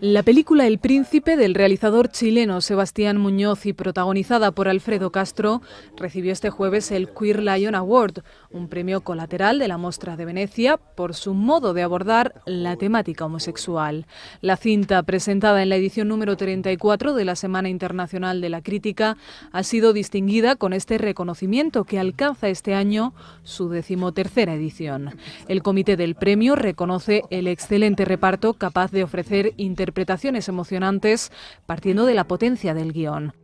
La película El Príncipe del realizador chileno Sebastián Muñoz y protagonizada por Alfredo Castro recibió este jueves el Queer Lion Award, un premio colateral de la Mostra de Venecia por su modo de abordar la temática homosexual. La cinta, presentada en la edición número 34 de la Semana Internacional de la Crítica, ha sido distinguida con este reconocimiento que alcanza este año su decimotercera edición. El comité del premio reconoce el excelente reparto capaz de de ofrecer interpretaciones emocionantes partiendo de la potencia del guión.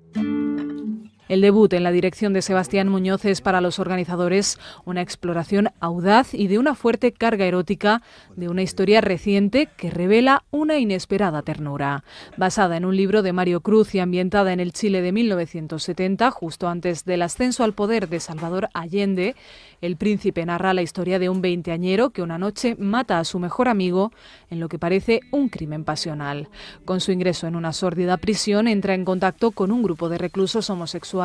El debut en la dirección de Sebastián Muñoz es para los organizadores una exploración audaz y de una fuerte carga erótica de una historia reciente que revela una inesperada ternura. Basada en un libro de Mario Cruz y ambientada en el Chile de 1970, justo antes del ascenso al poder de Salvador Allende, el príncipe narra la historia de un veinteañero que una noche mata a su mejor amigo en lo que parece un crimen pasional. Con su ingreso en una sórdida prisión entra en contacto con un grupo de reclusos homosexuales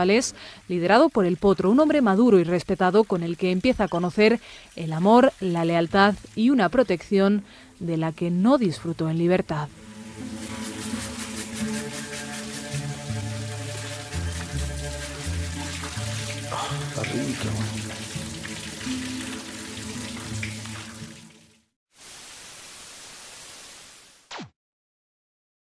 liderado por el potro, un hombre maduro y respetado con el que empieza a conocer el amor, la lealtad y una protección de la que no disfrutó en libertad. Ah,